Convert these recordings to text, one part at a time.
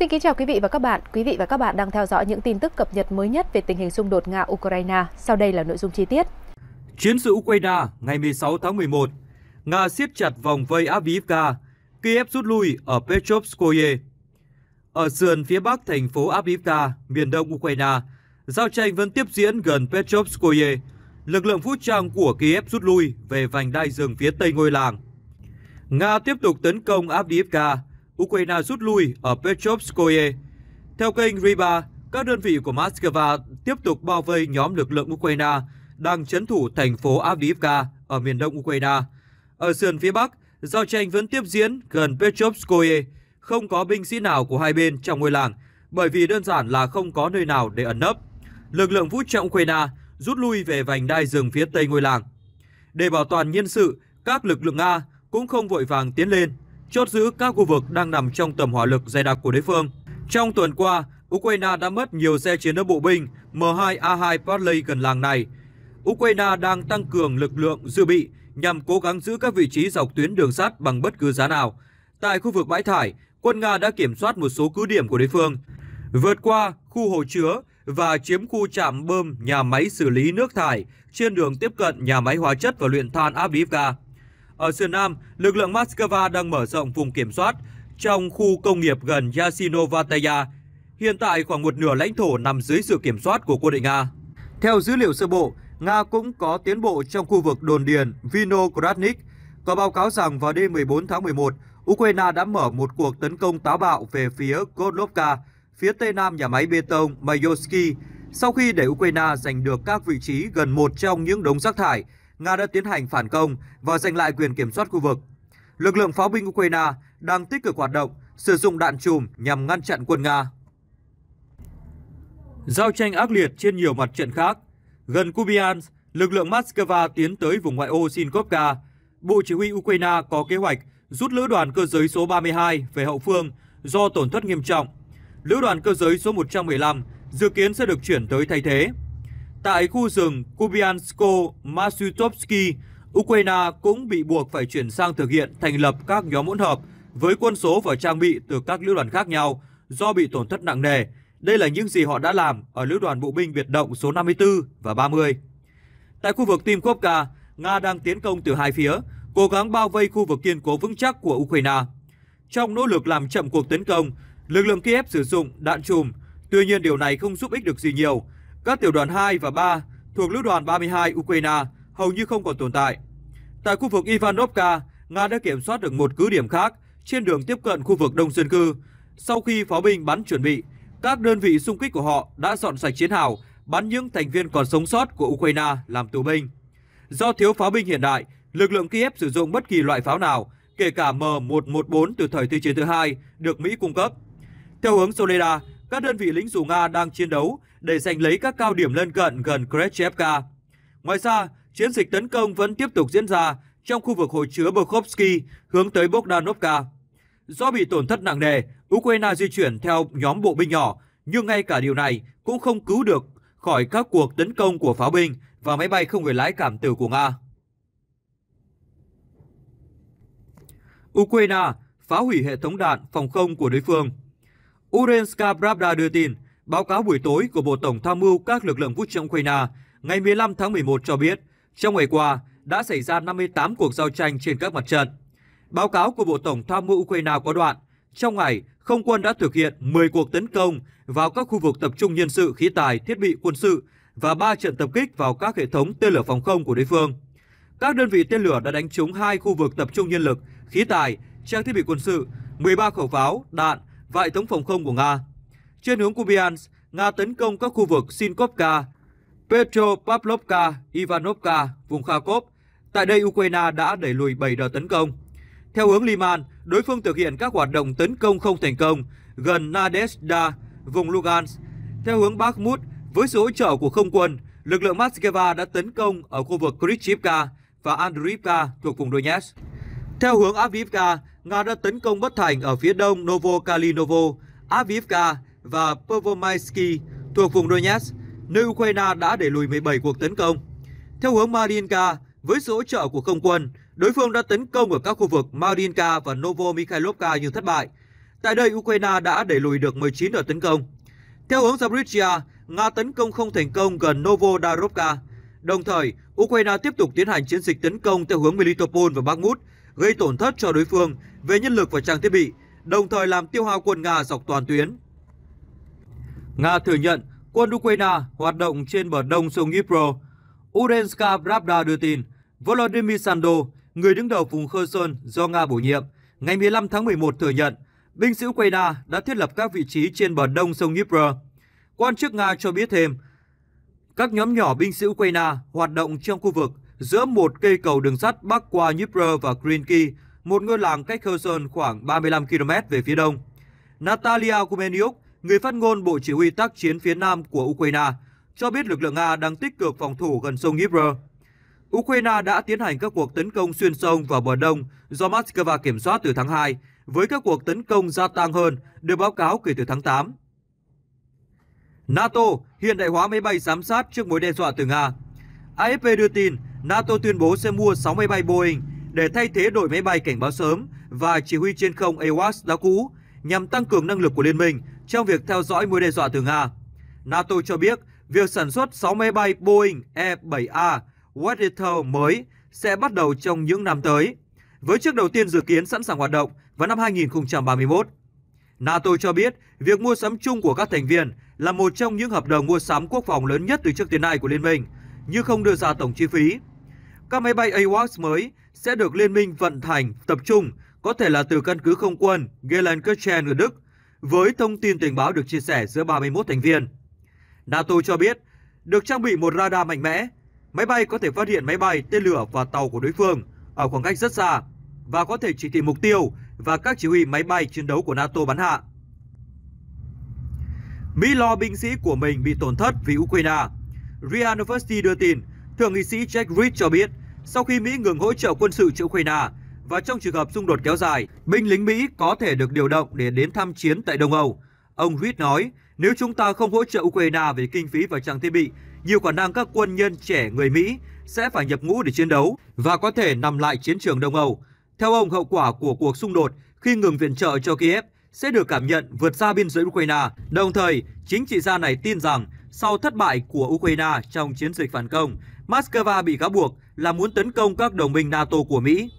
Xin kính chào quý vị và các bạn. Quý vị và các bạn đang theo dõi những tin tức cập nhật mới nhất về tình hình xung đột Nga-Ukraine. Sau đây là nội dung chi tiết. Chiến sự Ukraine ngày 16 tháng 11, Nga siết chặt vòng vây Avdiivka, Kiev rút lui ở Petrovskoye. Ở sườn phía bắc thành phố Avdiivka, miền đông Ukraine, giao tranh vẫn tiếp diễn gần Petrovskoye. Lực lượng vũ trang của Kiev rút lui về vành đai rừng phía tây ngôi làng. Nga tiếp tục tấn công Avdiivka, Ukraine rút lui ở Petrovskoye. Theo kênh Riba, các đơn vị của Moscow tiếp tục bao vây nhóm lực lượng Ukraine đang chấn thủ thành phố Avdiivka ở miền đông Ukraine. Ở sườn phía Bắc, giao tranh vẫn tiếp diễn gần Petrovskoye, không có binh sĩ nào của hai bên trong ngôi làng, bởi vì đơn giản là không có nơi nào để ẩn nấp. Lực lượng vũ trang Ukraine rút lui về vành đai rừng phía tây ngôi làng. Để bảo toàn nhân sự, các lực lượng Nga cũng không vội vàng tiến lên chốt giữ các khu vực đang nằm trong tầm hỏa lực dày đặc của đối phương. Trong tuần qua, Ukraine đã mất nhiều xe chiến đấu bộ binh M2A2 Bradley gần làng này. Ukraine đang tăng cường lực lượng dự bị nhằm cố gắng giữ các vị trí dọc tuyến đường sắt bằng bất cứ giá nào. Tại khu vực bãi thải, quân Nga đã kiểm soát một số cứ điểm của đối phương, vượt qua khu hồ chứa và chiếm khu trạm bơm nhà máy xử lý nước thải trên đường tiếp cận nhà máy hóa chất và luyện than Avdiivka. Ở sườn Nam, lực lượng Moscow đang mở rộng vùng kiểm soát trong khu công nghiệp gần Yasinovataya. Hiện tại khoảng một nửa lãnh thổ nằm dưới sự kiểm soát của quân đội Nga. Theo dữ liệu sơ bộ, Nga cũng có tiến bộ trong khu vực đồn điền Vinogradnik. Có báo cáo rằng vào đêm 14 tháng 11, Ukraine đã mở một cuộc tấn công táo bạo về phía Kodlovka, phía tây nam nhà máy bê tông Mayorsky, sau khi để Ukraine giành được các vị trí gần một trong những đống rác thải Nga đã tiến hành phản công và giành lại quyền kiểm soát khu vực. Lực lượng pháo binh Ukraine đang tích cực hoạt động, sử dụng đạn chùm nhằm ngăn chặn quân Nga. Giao tranh ác liệt trên nhiều mặt trận khác. Gần Kupiansk, lực lượng Moscow tiến tới vùng ngoại ô Sinkovka. Bộ chỉ huy Ukraine có kế hoạch rút lữ đoàn cơ giới số 32 về hậu phương do tổn thất nghiêm trọng. Lữ đoàn cơ giới số 115 dự kiến sẽ được chuyển tới thay thế. Tại khu rừng Kubiansko Masutovsky, Ukraine cũng bị buộc phải chuyển sang thực hiện thành lập các nhóm hỗn hợp với quân số và trang bị từ các lữ đoàn khác nhau do bị tổn thất nặng nề. Đây là những gì họ đã làm ở lữ đoàn bộ binh biệt Động số 54 và 30. Tại khu vực Timkovka, Nga đang tiến công từ hai phía, cố gắng bao vây khu vực kiên cố vững chắc của Ukraine. Trong nỗ lực làm chậm cuộc tấn công, lực lượng Kiev sử dụng đạn chùm, tuy nhiên điều này không giúp ích được gì nhiều các tiểu đoàn 2 và 3 thuộc lữ đoàn 32 Ukraine hầu như không còn tồn tại. Tại khu vực Ivanovka, Nga đã kiểm soát được một cứ điểm khác trên đường tiếp cận khu vực đông dân cư. Sau khi pháo binh bắn chuẩn bị, các đơn vị xung kích của họ đã dọn sạch chiến hào, bắn những thành viên còn sống sót của Ukraine làm tù binh. Do thiếu pháo binh hiện đại, lực lượng Kiev sử dụng bất kỳ loại pháo nào, kể cả M114 từ thời Thế chiến thứ hai, được Mỹ cung cấp. Theo hướng Soleda, các đơn vị lính dù Nga đang chiến đấu để giành lấy các cao điểm lân cận gần Krechevka. Ngoài ra, chiến dịch tấn công vẫn tiếp tục diễn ra trong khu vực hồ chứa Bokhovsky hướng tới Bogdanovka. Do bị tổn thất nặng nề, Ukraine di chuyển theo nhóm bộ binh nhỏ, nhưng ngay cả điều này cũng không cứu được khỏi các cuộc tấn công của pháo binh và máy bay không người lái cảm tử của Nga. Ukraine phá hủy hệ thống đạn phòng không của đối phương. Urenska Pravda đưa tin, báo cáo buổi tối của Bộ Tổng tham mưu các lực lượng vũ trang Ukraine ngày 15 tháng 11 cho biết, trong ngày qua đã xảy ra 58 cuộc giao tranh trên các mặt trận. Báo cáo của Bộ Tổng tham mưu Ukraine có đoạn, trong ngày, không quân đã thực hiện 10 cuộc tấn công vào các khu vực tập trung nhân sự, khí tài, thiết bị quân sự và 3 trận tập kích vào các hệ thống tên lửa phòng không của đối phương. Các đơn vị tên lửa đã đánh trúng hai khu vực tập trung nhân lực, khí tài, trang thiết bị quân sự, 13 khẩu pháo, đạn và hệ thống phòng không của Nga. Trên hướng Kupiansk, Nga tấn công các khu vực Sinkovka, Petropavlovka, Ivanovka, vùng Kharkov. Tại đây, Ukraine đã đẩy lùi 7 đợt tấn công. Theo hướng Liman, đối phương thực hiện các hoạt động tấn công không thành công gần Nadezhda, vùng Lugansk. Theo hướng Bakhmut, với sự hỗ trợ của không quân, lực lượng Moscow đã tấn công ở khu vực Krychivka và Andriivka thuộc vùng Donetsk. Theo hướng Avdiivka, Nga đã tấn công bất thành ở phía đông Novokalinovo, Avivka và Pervomaisky thuộc vùng Donetsk, nơi Ukraine đã đẩy lùi 17 cuộc tấn công. Theo hướng Marinka, với sự hỗ trợ của không quân, đối phương đã tấn công ở các khu vực Marinka và Novomikhailovka nhưng thất bại. Tại đây, Ukraine đã đẩy lùi được 19 đợt tấn công. Theo hướng Zaporizhia, Nga tấn công không thành công gần Novodarovka. Đồng thời, Ukraine tiếp tục tiến hành chiến dịch tấn công theo hướng Melitopol và Bakhmut, gây tổn thất cho đối phương về nhân lực và trang thiết bị, đồng thời làm tiêu hao quân Nga dọc toàn tuyến. Nga thừa nhận quân Ukraine hoạt động trên bờ đông sông Dnipro. Urenska Pravda đưa tin, Volodymyr Sando, người đứng đầu vùng Kherson do Nga bổ nhiệm, ngày 15 tháng 11 thừa nhận binh sĩ Ukraine đã thiết lập các vị trí trên bờ đông sông Dnipro. Quan chức Nga cho biết thêm, các nhóm nhỏ binh sĩ Ukraine hoạt động trong khu vực giữa một cây cầu đường sắt bắc qua Dnipro và Krynky một ngôi làng cách Kherson khoảng 35 km về phía đông. Natalia Kumeniuk, người phát ngôn Bộ Chỉ huy tác chiến phía Nam của Ukraine, cho biết lực lượng Nga đang tích cực phòng thủ gần sông Dnipro. Ukraine đã tiến hành các cuộc tấn công xuyên sông vào bờ đông do Moscow kiểm soát từ tháng 2, với các cuộc tấn công gia tăng hơn được báo cáo kể từ tháng 8. NATO hiện đại hóa máy bay giám sát trước mối đe dọa từ Nga. AFP đưa tin NATO tuyên bố sẽ mua 6 máy bay Boeing để thay thế đội máy bay cảnh báo sớm và chỉ huy trên không AWACS đã cũ nhằm tăng cường năng lực của liên minh trong việc theo dõi mối đe dọa từ Nga. NATO cho biết việc sản xuất 6 máy bay Boeing E-7A Westdale mới sẽ bắt đầu trong những năm tới, với chiếc đầu tiên dự kiến sẵn sàng hoạt động vào năm 2031. NATO cho biết việc mua sắm chung của các thành viên là một trong những hợp đồng mua sắm quốc phòng lớn nhất từ trước tới nay của Liên minh, nhưng không đưa ra tổng chi phí các máy bay AWACS mới sẽ được liên minh vận hành tập trung, có thể là từ căn cứ không quân Gelsenkirchen ở Đức, với thông tin tình báo được chia sẻ giữa 31 thành viên. NATO cho biết, được trang bị một radar mạnh mẽ, máy bay có thể phát hiện máy bay, tên lửa và tàu của đối phương ở khoảng cách rất xa và có thể chỉ thị mục tiêu và các chỉ huy máy bay chiến đấu của NATO bắn hạ. Mỹ lo binh sĩ của mình bị tổn thất vì Ukraine. RIA Novosti đưa tin, Thượng nghị sĩ Jack Reed cho biết sau khi Mỹ ngừng hỗ trợ quân sự cho Ukraine và trong trường hợp xung đột kéo dài, binh lính Mỹ có thể được điều động để đến tham chiến tại Đông Âu. Ông Reed nói, nếu chúng ta không hỗ trợ Ukraine về kinh phí và trang thiết bị, nhiều khả năng các quân nhân trẻ người Mỹ sẽ phải nhập ngũ để chiến đấu và có thể nằm lại chiến trường Đông Âu. Theo ông, hậu quả của cuộc xung đột khi ngừng viện trợ cho Kiev sẽ được cảm nhận vượt xa biên giới Ukraine. Đồng thời, chính trị gia này tin rằng sau thất bại của Ukraine trong chiến dịch phản công, Moscow bị cáo buộc là muốn tấn công các đồng minh NATO của Mỹ.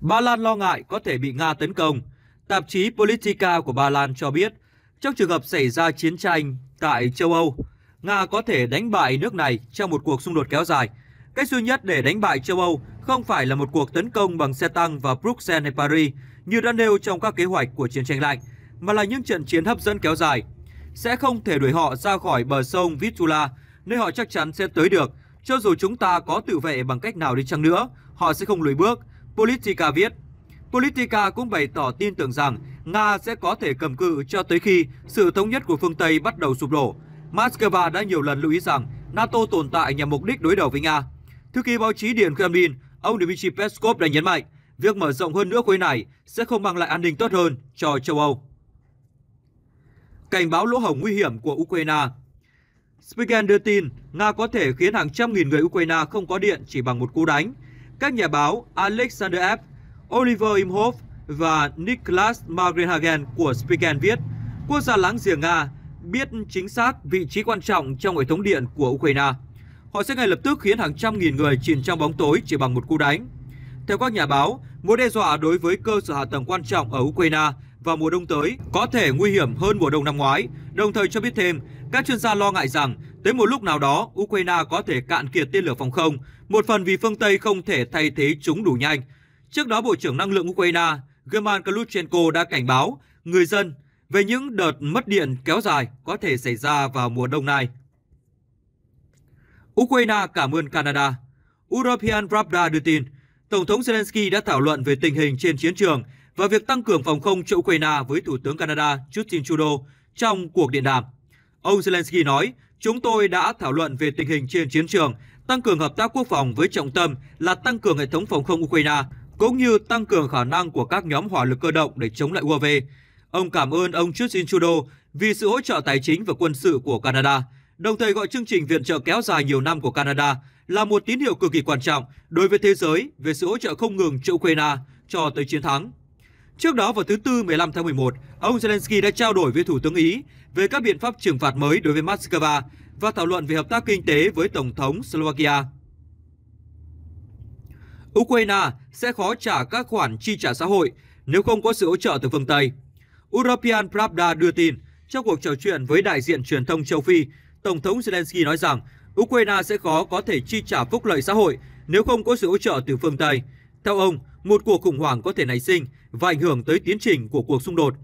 Ba Lan lo ngại có thể bị Nga tấn công. Tạp chí Politica của Ba Lan cho biết, trong trường hợp xảy ra chiến tranh tại châu Âu, Nga có thể đánh bại nước này trong một cuộc xung đột kéo dài. Cách duy nhất để đánh bại châu Âu không phải là một cuộc tấn công bằng xe tăng vào Bruxelles hay Paris như đã nêu trong các kế hoạch của chiến tranh lạnh, mà là những trận chiến hấp dẫn kéo dài. Sẽ không thể đuổi họ ra khỏi bờ sông Vistula, nơi họ chắc chắn sẽ tới được – cho dù chúng ta có tự vệ bằng cách nào đi chăng nữa, họ sẽ không lùi bước, Politica viết. Politica cũng bày tỏ tin tưởng rằng Nga sẽ có thể cầm cự cho tới khi sự thống nhất của phương Tây bắt đầu sụp đổ. Moscow đã nhiều lần lưu ý rằng NATO tồn tại nhằm mục đích đối đầu với Nga. Thư ký báo chí Điện Kremlin, ông Dmitry Peskov đã nhấn mạnh, việc mở rộng hơn nữa khối này sẽ không mang lại an ninh tốt hơn cho châu Âu. Cảnh báo lỗ hổng nguy hiểm của Ukraine Spiegel đưa tin Nga có thể khiến hàng trăm nghìn người Ukraine không có điện chỉ bằng một cú đánh. Các nhà báo Alexander F., Oliver Imhoff và Niklas Magrenhagen của Spiegel viết, quốc gia láng giềng Nga biết chính xác vị trí quan trọng trong hệ thống điện của Ukraine. Họ sẽ ngay lập tức khiến hàng trăm nghìn người chìm trong bóng tối chỉ bằng một cú đánh. Theo các nhà báo, mối đe dọa đối với cơ sở hạ tầng quan trọng ở Ukraine vào mùa đông tới có thể nguy hiểm hơn mùa đông năm ngoái. Đồng thời cho biết thêm, các chuyên gia lo ngại rằng tới một lúc nào đó Ukraine có thể cạn kiệt tên lửa phòng không, một phần vì phương Tây không thể thay thế chúng đủ nhanh. Trước đó, Bộ trưởng Năng lượng Ukraine German Kaluchenko đã cảnh báo người dân về những đợt mất điện kéo dài có thể xảy ra vào mùa đông này. Ukraine cảm ơn Canada European Pravda đưa tin, Tổng thống Zelensky đã thảo luận về tình hình trên chiến trường và việc tăng cường phòng không cho Ukraine với Thủ tướng Canada Justin Trudeau trong cuộc điện đàm. Ông Zelensky nói, chúng tôi đã thảo luận về tình hình trên chiến trường, tăng cường hợp tác quốc phòng với trọng tâm là tăng cường hệ thống phòng không Ukraine, cũng như tăng cường khả năng của các nhóm hỏa lực cơ động để chống lại UAV. Ông cảm ơn ông Justin Trudeau vì sự hỗ trợ tài chính và quân sự của Canada, đồng thời gọi chương trình viện trợ kéo dài nhiều năm của Canada là một tín hiệu cực kỳ quan trọng đối với thế giới về sự hỗ trợ không ngừng cho Ukraine cho tới chiến thắng. Trước đó vào thứ Tư 15 tháng 11, ông Zelensky đã trao đổi với Thủ tướng Ý về các biện pháp trừng phạt mới đối với Moscow và thảo luận về hợp tác kinh tế với Tổng thống Slovakia. Ukraine sẽ khó trả các khoản chi trả xã hội nếu không có sự hỗ trợ từ phương Tây. European Pravda đưa tin, trong cuộc trò chuyện với đại diện truyền thông châu Phi, Tổng thống Zelensky nói rằng Ukraine sẽ khó có thể chi trả phúc lợi xã hội nếu không có sự hỗ trợ từ phương Tây. Theo ông, một cuộc khủng hoảng có thể nảy sinh và ảnh hưởng tới tiến trình của cuộc xung đột.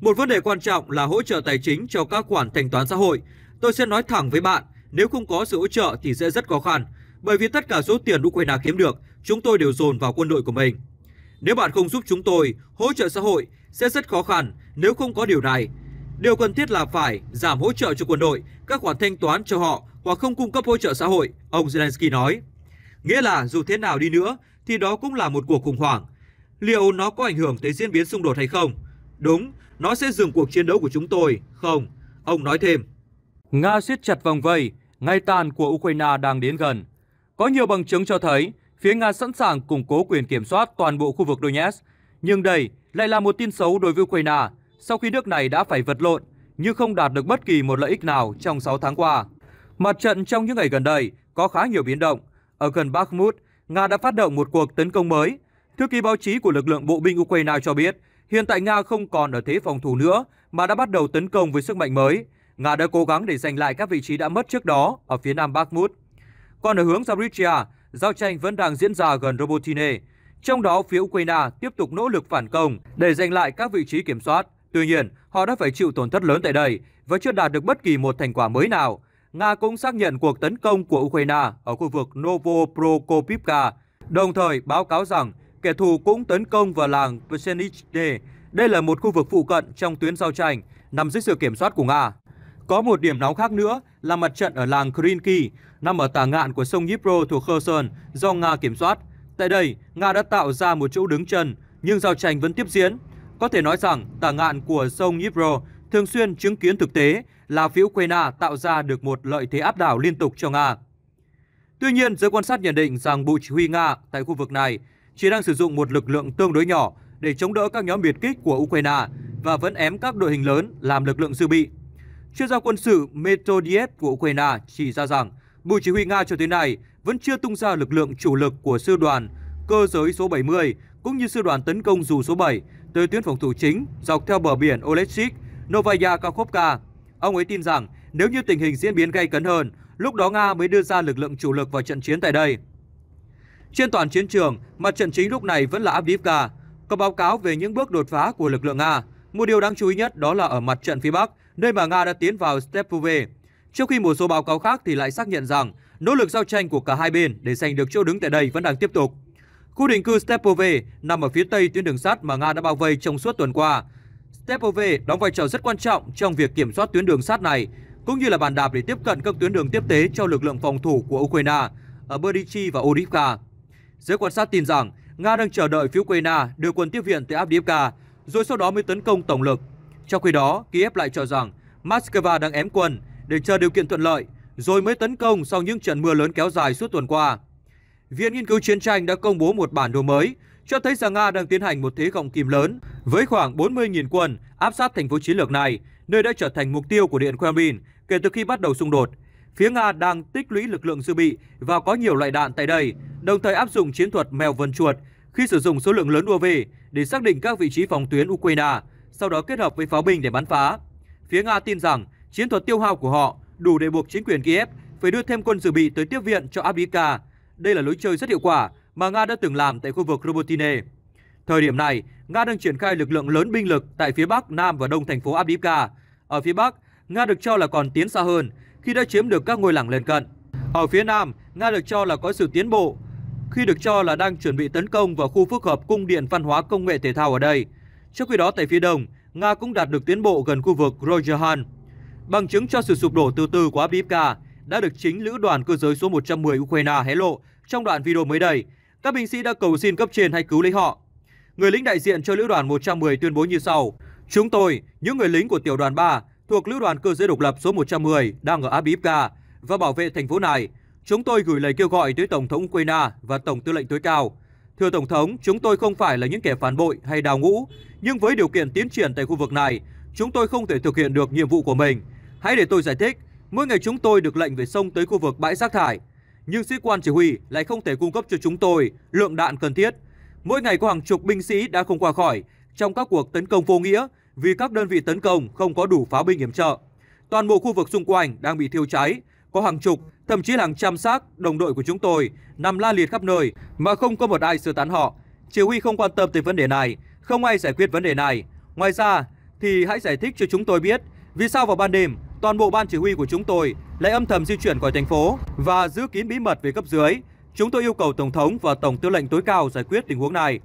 Một vấn đề quan trọng là hỗ trợ tài chính cho các khoản thanh toán xã hội. Tôi sẽ nói thẳng với bạn, nếu không có sự hỗ trợ thì sẽ rất khó khăn, bởi vì tất cả số tiền Ukraine kiếm được, chúng tôi đều dồn vào quân đội của mình. Nếu bạn không giúp chúng tôi, hỗ trợ xã hội sẽ rất khó khăn nếu không có điều này. Điều cần thiết là phải giảm hỗ trợ cho quân đội, các khoản thanh toán cho họ hoặc không cung cấp hỗ trợ xã hội, ông Zelensky nói. Nghĩa là dù thế nào đi nữa, thì đó cũng là một cuộc khủng hoảng. Liệu nó có ảnh hưởng tới diễn biến xung đột hay không? Đúng, nó sẽ dừng cuộc chiến đấu của chúng tôi, không? Ông nói thêm. Nga siết chặt vòng vây, ngay tàn của Ukraine đang đến gần. Có nhiều bằng chứng cho thấy phía Nga sẵn sàng củng cố quyền kiểm soát toàn bộ khu vực Donetsk. Nhưng đây lại là một tin xấu đối với Ukraine sau khi nước này đã phải vật lộn nhưng không đạt được bất kỳ một lợi ích nào trong 6 tháng qua. Mặt trận trong những ngày gần đây có khá nhiều biến động. Ở gần Bakhmut, Nga đã phát động một cuộc tấn công mới. Thư ký báo chí của lực lượng bộ binh Ukraine cho biết, hiện tại Nga không còn ở thế phòng thủ nữa mà đã bắt đầu tấn công với sức mạnh mới. Nga đã cố gắng để giành lại các vị trí đã mất trước đó ở phía nam Bakhmut. Còn ở hướng Zaporizhia, giao tranh vẫn đang diễn ra gần Robotine. Trong đó, phía Ukraine tiếp tục nỗ lực phản công để giành lại các vị trí kiểm soát. Tuy nhiên, họ đã phải chịu tổn thất lớn tại đây và chưa đạt được bất kỳ một thành quả mới nào. Nga cũng xác nhận cuộc tấn công của Ukraine ở khu vực Novoprokopivka, đồng thời báo cáo rằng kẻ thù cũng tấn công vào làng Psenichne. Đây là một khu vực phụ cận trong tuyến giao tranh, nằm dưới sự kiểm soát của Nga. Có một điểm nóng khác nữa là mặt trận ở làng Krinki, nằm ở tả ngạn của sông Dnipro thuộc Kherson do Nga kiểm soát. Tại đây, Nga đã tạo ra một chỗ đứng chân, nhưng giao tranh vẫn tiếp diễn. Có thể nói rằng tả ngạn của sông Dnipro thường xuyên chứng kiến thực tế là phía Ukraine tạo ra được một lợi thế áp đảo liên tục cho Nga. Tuy nhiên, giới quan sát nhận định rằng Bộ Chỉ huy Nga tại khu vực này chỉ đang sử dụng một lực lượng tương đối nhỏ để chống đỡ các nhóm biệt kích của Ukraine và vẫn ém các đội hình lớn làm lực lượng dự bị. Chuyên gia quân sự Metodiev của Ukraine chỉ ra rằng Bộ Chỉ huy Nga cho tới nay vẫn chưa tung ra lực lượng chủ lực của sư đoàn cơ giới số 70 cũng như sư đoàn tấn công dù số 7 tới tuyến phòng thủ chính dọc theo bờ biển Olechik, Novaya Kakhovka Ông ấy tin rằng nếu như tình hình diễn biến gay cấn hơn, lúc đó Nga mới đưa ra lực lượng chủ lực vào trận chiến tại đây. Trên toàn chiến trường, mặt trận chính lúc này vẫn là Avdiivka. Có báo cáo về những bước đột phá của lực lượng Nga. Một điều đáng chú ý nhất đó là ở mặt trận phía Bắc, nơi mà Nga đã tiến vào Stepove. Trước khi một số báo cáo khác thì lại xác nhận rằng nỗ lực giao tranh của cả hai bên để giành được chỗ đứng tại đây vẫn đang tiếp tục. Khu định cư Stepove nằm ở phía tây tuyến đường sắt mà Nga đã bao vây trong suốt tuần qua, TPV đóng vai trò rất quan trọng trong việc kiểm soát tuyến đường sát này, cũng như là bàn đạp để tiếp cận các tuyến đường tiếp tế cho lực lượng phòng thủ của Ukraine ở Berdichi và Odivka. Giới quan sát tin rằng Nga đang chờ đợi phía Ukraine đưa quân tiếp viện tới Avdiivka, rồi sau đó mới tấn công tổng lực. Trong khi đó, Kiev lại cho rằng Moscow đang ém quân để chờ điều kiện thuận lợi, rồi mới tấn công sau những trận mưa lớn kéo dài suốt tuần qua. Viện Nghiên cứu Chiến tranh đã công bố một bản đồ mới cho thấy rằng Nga đang tiến hành một thế gọng kìm lớn với khoảng 40.000 quân áp sát thành phố chiến lược này, nơi đã trở thành mục tiêu của Điện Kremlin kể từ khi bắt đầu xung đột. Phía Nga đang tích lũy lực lượng dự bị và có nhiều loại đạn tại đây, đồng thời áp dụng chiến thuật mèo vần chuột khi sử dụng số lượng lớn UAV để xác định các vị trí phòng tuyến Ukraine, sau đó kết hợp với pháo binh để bắn phá. Phía Nga tin rằng chiến thuật tiêu hao của họ đủ để buộc chính quyền Kiev phải đưa thêm quân dự bị tới tiếp viện cho Abdika. Đây là lối chơi rất hiệu quả mà Nga đã từng làm tại khu vực Robotine. Thời điểm này, Nga đang triển khai lực lượng lớn binh lực tại phía Bắc, Nam và Đông thành phố Abdivka. Ở phía Bắc, Nga được cho là còn tiến xa hơn khi đã chiếm được các ngôi làng lân cận. Ở phía Nam, Nga được cho là có sự tiến bộ khi được cho là đang chuẩn bị tấn công vào khu phức hợp cung điện văn hóa công nghệ thể thao ở đây. trước khi đó tại phía Đông, Nga cũng đạt được tiến bộ gần khu vực Rojahan. Bằng chứng cho sự sụp đổ từ từ của Abdivka đã được chính lữ đoàn cơ giới số 110 Ukraine hé lộ trong đoạn video mới đây các binh sĩ đã cầu xin cấp trên hãy cứu lấy họ. Người lính đại diện cho Lữ đoàn 110 tuyên bố như sau. Chúng tôi, những người lính của tiểu đoàn 3 thuộc Lữ đoàn cơ giới độc lập số 110 đang ở Abdiivka và bảo vệ thành phố này. Chúng tôi gửi lời kêu gọi tới Tổng thống Ukraine và Tổng tư lệnh tối cao. Thưa Tổng thống, chúng tôi không phải là những kẻ phản bội hay đào ngũ, nhưng với điều kiện tiến triển tại khu vực này, chúng tôi không thể thực hiện được nhiệm vụ của mình. Hãy để tôi giải thích, mỗi ngày chúng tôi được lệnh về sông tới khu vực bãi rác thải nhưng sĩ quan chỉ huy lại không thể cung cấp cho chúng tôi lượng đạn cần thiết. Mỗi ngày có hàng chục binh sĩ đã không qua khỏi trong các cuộc tấn công vô nghĩa vì các đơn vị tấn công không có đủ pháo binh yểm trợ. Toàn bộ khu vực xung quanh đang bị thiêu cháy, có hàng chục, thậm chí hàng trăm xác đồng đội của chúng tôi nằm la liệt khắp nơi mà không có một ai sơ tán họ. Chỉ huy không quan tâm tới vấn đề này, không ai giải quyết vấn đề này. Ngoài ra thì hãy giải thích cho chúng tôi biết vì sao vào ban đêm toàn bộ ban chỉ huy của chúng tôi lại âm thầm di chuyển khỏi thành phố và giữ kín bí mật về cấp dưới. Chúng tôi yêu cầu Tổng thống và Tổng tư lệnh tối cao giải quyết tình huống này.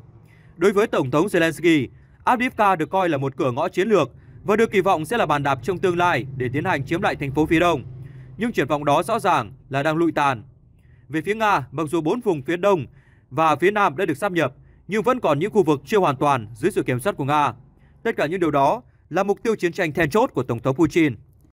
Đối với Tổng thống Zelensky, Avdiivka được coi là một cửa ngõ chiến lược và được kỳ vọng sẽ là bàn đạp trong tương lai để tiến hành chiếm lại thành phố phía đông. Nhưng triển vọng đó rõ ràng là đang lụi tàn. Về phía Nga, mặc dù bốn vùng phía đông và phía nam đã được sáp nhập, nhưng vẫn còn những khu vực chưa hoàn toàn dưới sự kiểm soát của Nga. Tất cả những điều đó là mục tiêu chiến tranh then chốt của Tổng thống Putin.